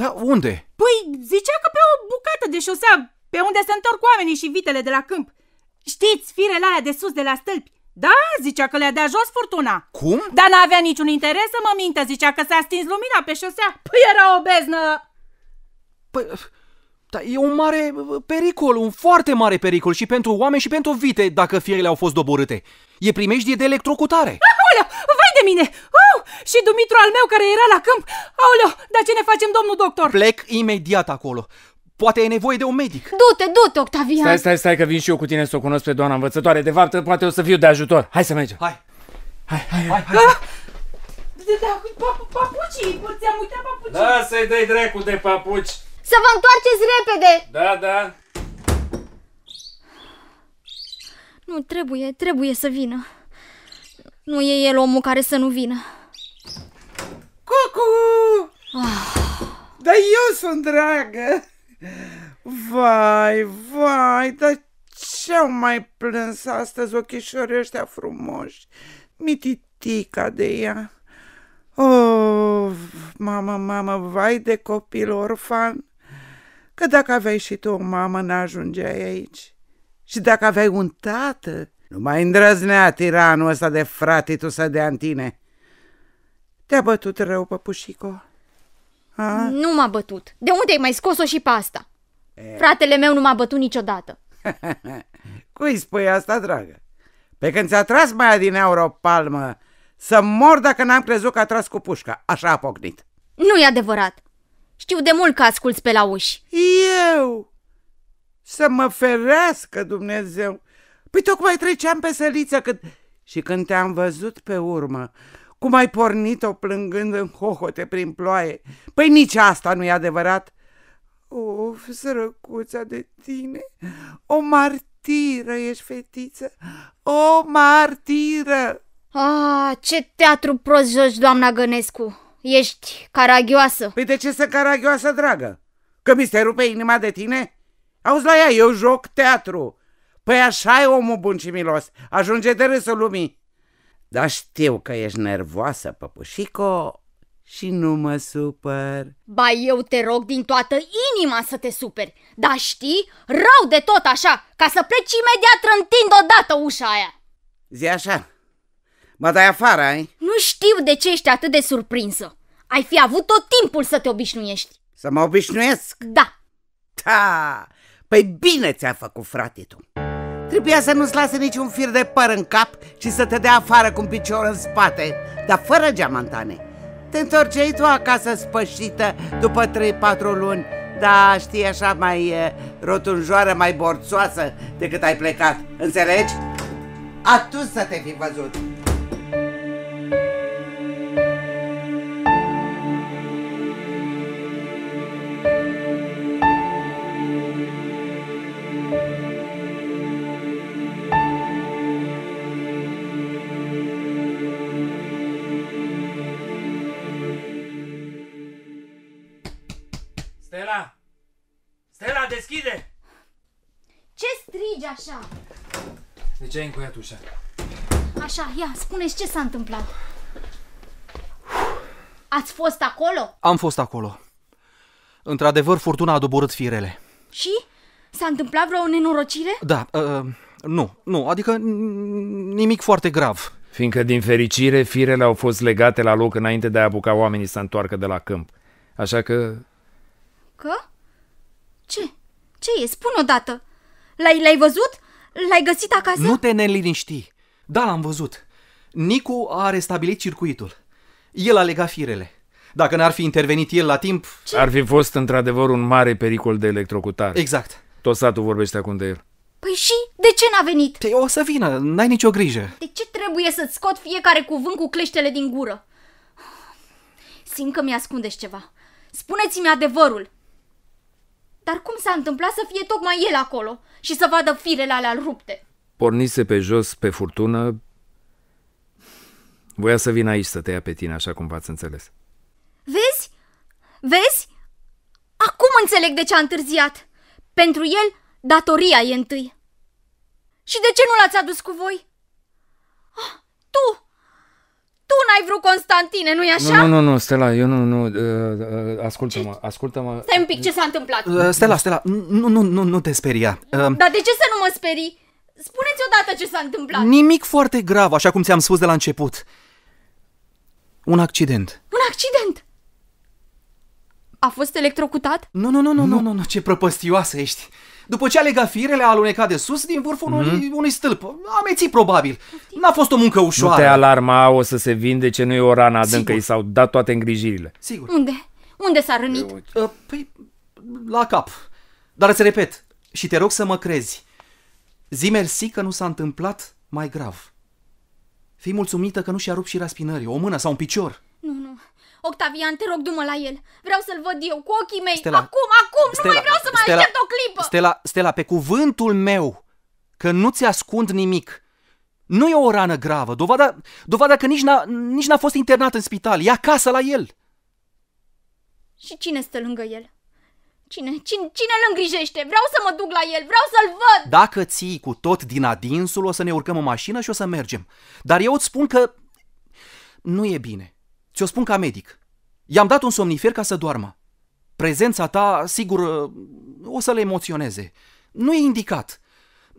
Da, unde? Păi, zicea că pe o bucată de șosea, pe unde se întorc oamenii și vitele de la câmp. Știți, firele alea de sus, de la stâlpi, da, zicea că le-a dat jos furtuna. Cum? Dar n-avea niciun interes să mă mintă, zicea că s-a stins lumina pe șosea. Păi era o beznă! Păi, da, e un mare uh, uh, pericol, un foarte mare pericol și pentru oameni și pentru vite dacă firele au fost doborâte. E primejdie de electrocutare. Aoleu, vai de mine! Uh, și Dumitru al meu care era la câmp! Aoleu, dar ce ne facem, domnul doctor? Plec imediat acolo. Poate ai nevoie de un medic. Du-te, du-te, Octavian. Stai, stai, stai că vin și eu cu tine să o cunosc pe doamna învățătoare. De fapt, poate o să fiu de ajutor. Hai să mergem. Hai. Hai, hai, hai. hai. hai. Da, da papucii, ți-am uitat papucii. Da, să-i dai dracu de papuci. Să vă întoarceți repede. Da, da. Nu, trebuie, trebuie să vină. Nu e el omul care să nu vină. Cucu! Ah. Da eu sunt dragă! Vai, vai, dar ce-au mai plâns astăzi ochișorii ăștia frumoși? Mititica de ea. Oh, mamă, mamă, vai de copil orfan, că dacă aveai și tu o mamă, n-ajungeai aici. Și dacă aveai un tată, nu mai îndrăznea tiranul ăsta de tu să dea în tine. Te-a bătut rău, păpușico. Ha? Nu m-a bătut. De unde ai mai scos-o și pe asta? E. Fratele meu nu m-a bătut niciodată. Cui spui asta, dragă? Pe când ți-a tras mai din euro palmă, să mor dacă n-am crezut că a tras cu pușca. Așa a pocnit. nu e adevărat. Știu de mult că asculți pe la uși. Eu? Să mă ferească Dumnezeu! Păi tocmai treceam pe săliță când... Și când te-am văzut pe urmă, cum ai pornit-o plângând în hohote prin ploaie. Păi nici asta nu i adevărat. Uf, sărăcuța de tine, o martiră ești, fetiță, o martiră! Ah, ce teatru prost joci, doamna Gănescu! Ești caragioasă! Păi de ce să caragioasă, dragă? Că mi se rupe inima de tine? Auzi la ea, eu joc teatru! Păi așa e omul bun și milos, ajunge de râsul lumii! Dar știu că ești nervoasă, păpușico, și nu mă supăr Ba eu te rog din toată inima să te superi Dar știi, rău de tot așa Ca să pleci imediat rântind odată ușa aia Zi așa, mă dai afară, ai? Nu știu de ce ești atât de surprinsă Ai fi avut tot timpul să te obișnuiești Să mă obișnuiesc? Da Da, păi bine ți-a făcut fratitul Trebuia să nu-ți lase niciun fir de păr în cap și să te dea afară cu un picior în spate, dar fără geamantane. Te întorceai tu acasă spășită după 3-4 luni, dar știi așa mai rotunjoară, mai borțoasă decât ai plecat, înțelegi? Atunci să te fi văzut! merge așa. De ce ai încuiat ușa? Așa, ia, spune ce s-a întâmplat. Ați fost acolo? Am fost acolo. Într-adevăr, furtuna a doborât firele. Și? S-a întâmplat vreo nenorocire? Da, uh, nu, nu, adică nimic foarte grav. Fiindcă, din fericire, firele au fost legate la loc înainte de a apuca oamenii să întoarcă de la câmp. Așa că... Că? Ce? Ce e? Spune odată! L-ai, l-ai văzut? L-ai găsit acasă? Nu te neliniști. Da, l-am văzut. Nicu a restabilit circuitul. El a legat firele. Dacă n-ar fi intervenit el la timp... Ce? Ar fi fost într-adevăr un mare pericol de electrocutare. Exact. Tot satul vorbește acum de el. Păi și de ce n-a venit? Te, o să vină, n-ai nicio grijă. De ce trebuie să-ți scot fiecare cuvânt cu cleștele din gură? Simt că mi-ascundeți ceva. Spuneți-mi adevărul. Dar cum s-a întâmplat să fie tocmai el acolo și să vadă firele alea rupte? Pornise pe jos pe furtună. Voia să vin aici să te ia pe tine, așa cum v-ați înțeles. Vezi? Vezi? Acum înțeleg de ce a întârziat. Pentru el, datoria e întâi. Și de ce nu l-ați adus cu voi? Ah, tu, tu n-ai vrut Constantine, nu-i așa? Nu, nu, nu, Stella, eu nu, nu, uh, ascultă-mă, ascultă-mă. Stai un pic, ce s-a întâmplat? Uh, Stella, Stella, nu, nu, nu, nu te speria. Uh, Dar de ce să nu mă sperii? Spuneți odată ce s-a întâmplat. Nimic foarte grav, așa cum ți-am spus de la început. Un accident. Un accident? A fost electrocutat? Nu, nu, nu, nu, nu, nu, nu, ce prăpăstioasă ești. După ce a firele, a alunecat de sus din vârful mm-hmm. unui, unui stâlp. Amețit probabil. N-a fost o muncă ușoară. Nu te alarma, o să se vindece, nu e o rană adâncă, i s-au dat toate îngrijirile. Sigur. Unde? Unde s-a rănit? Uh, păi, la cap. Dar îți repet, și te rog să mă crezi, zi mersi că nu s-a întâmplat mai grav. Fii mulțumită că nu și-a rupt și raspinării, o mână sau un picior. Nu, nu, Octavian, te rog, du-mă la el. Vreau să-l văd eu, cu ochii mei. Stella, acum, acum, Stella, nu mai vreau să mai Stella, aștept o clipă. Stella, Stella, pe cuvântul meu, că nu ți ascund nimic. Nu e o rană gravă, dovada, dovada că nici n-a, nici n-a fost internat în spital, e acasă la el. Și cine stă lângă el? Cine, cine, cine îl îngrijește? Vreau să mă duc la el, vreau să-l văd! Dacă ții cu tot din adinsul, o să ne urcăm în mașină și o să mergem. Dar eu îți spun că nu e bine. Ți-o spun ca medic. I-am dat un somnifer ca să doarmă. Prezența ta, sigur, o să le emoționeze. Nu e indicat.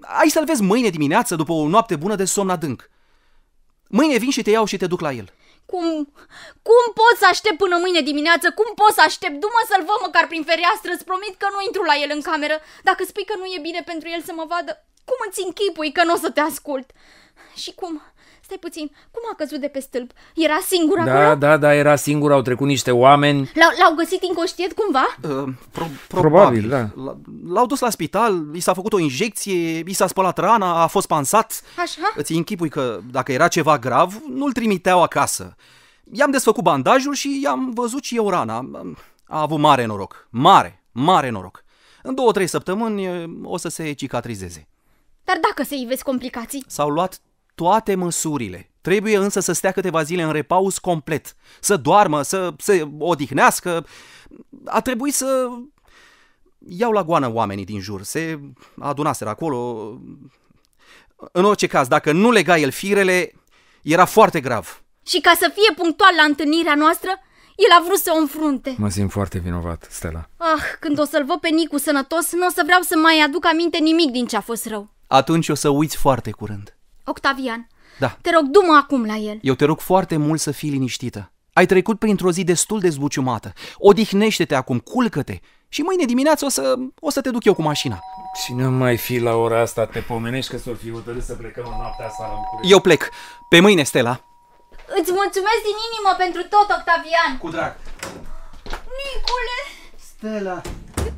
Ai să-l vezi mâine dimineață după o noapte bună de somn adânc. Mâine vin și te iau și te duc la el. Cum? Cum pot să aștept până mâine dimineață? Cum pot să aștept? Dumă să-l văd măcar prin fereastră, îți promit că nu intru la el în cameră. Dacă spui că nu e bine pentru el să mă vadă, cum îți închipui că nu o să te ascult? Și cum? Stai puțin, cum a căzut de pe stâlp? Era singur da, acolo? Da, da, era singur, au trecut niște oameni. L-au, l-au găsit inconștient cumva? Uh, pro- probabil, probabil, da. L-au dus la spital, i s-a făcut o injecție, i s-a spălat rana, a fost pansat. Așa? Îți închipui că dacă era ceva grav, nu-l trimiteau acasă. I-am desfăcut bandajul și i-am văzut și eu rana. A avut mare noroc, mare, mare noroc. În două-trei săptămâni uh, o să se cicatrizeze. Dar dacă se vezi complicații? S-au luat toate măsurile. Trebuie însă să stea câteva zile în repaus complet, să doarmă, să se odihnească. A trebuit să... Iau la goană oamenii din jur, se adunaseră acolo. În orice caz, dacă nu lega el firele, era foarte grav. Și ca să fie punctual la întâlnirea noastră, el a vrut să o înfrunte. Mă simt foarte vinovat, Stella. Ah, când o să-l văd pe Nicu sănătos, nu o să vreau să mai aduc aminte nimic din ce a fost rău. Atunci o să uiți foarte curând. Octavian, da. te rog, du-mă acum la el. Eu te rog foarte mult să fii liniștită. Ai trecut printr-o zi destul de zbuciumată. Odihnește-te acum, culcă-te și mâine dimineață o să, o să te duc eu cu mașina. Cine mai fi la ora asta? Te pomenești că s-or fi hotărât să plecăm în noaptea asta la București? Eu plec. Pe mâine, Stella. Îți mulțumesc din inimă pentru tot, Octavian. Cu drag. Nicule! Stella!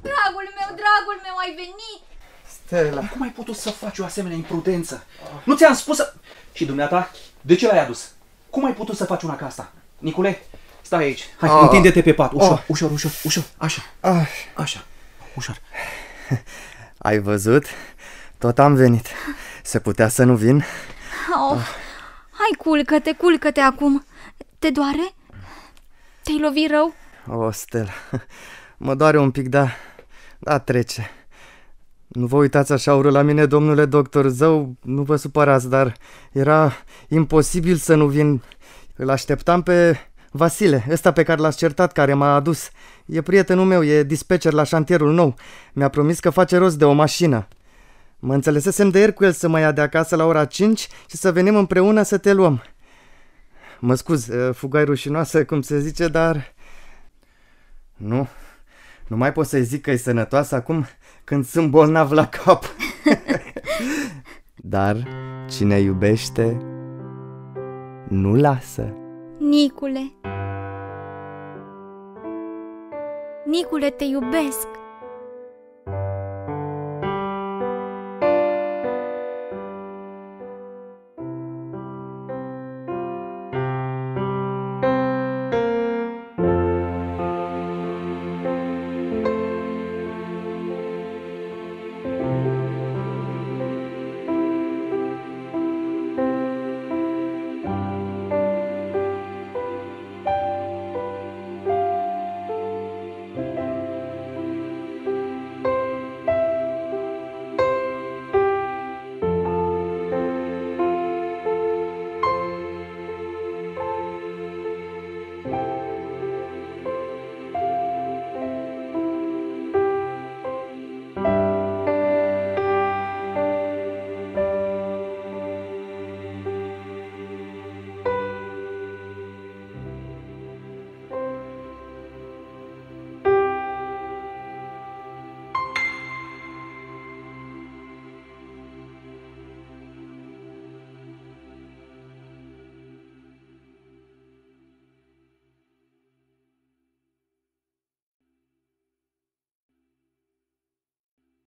Dragul meu, dragul meu, ai venit! Stela. Cum ai putut să faci o asemenea imprudență? Nu ți-am spus să... Și dumneata, de ce l-ai adus? Cum ai putut să faci una ca asta? Nicule, stai aici. Hai, ah. întinde-te pe pat. Ușor, ah. ușor, ușor, ușor. Așa. Ah. Așa. Ușor. Ai văzut? Tot am venit. Se putea să nu vin? Oh. Ah. Hai, culcă-te, culcă-te acum. Te doare? Te-ai lovit rău? O, oh, Stella, mă doare un pic, da, da, trece. Nu vă uitați așa ură la mine, domnule doctor Zău, nu vă supărați, dar era imposibil să nu vin. Îl așteptam pe Vasile, ăsta pe care l-ați certat, care m-a adus. E prietenul meu, e dispecer la șantierul nou. Mi-a promis că face rost de o mașină. Mă înțelesesem de ieri cu el să mă ia de acasă la ora 5 și să venim împreună să te luăm. Mă scuz, fugai rușinoasă, cum se zice, dar... Nu, nu mai pot să-i zic că e sănătoasă acum când sunt bolnav la cap. Dar cine iubește, nu lasă. Nicule! Nicule, te iubesc!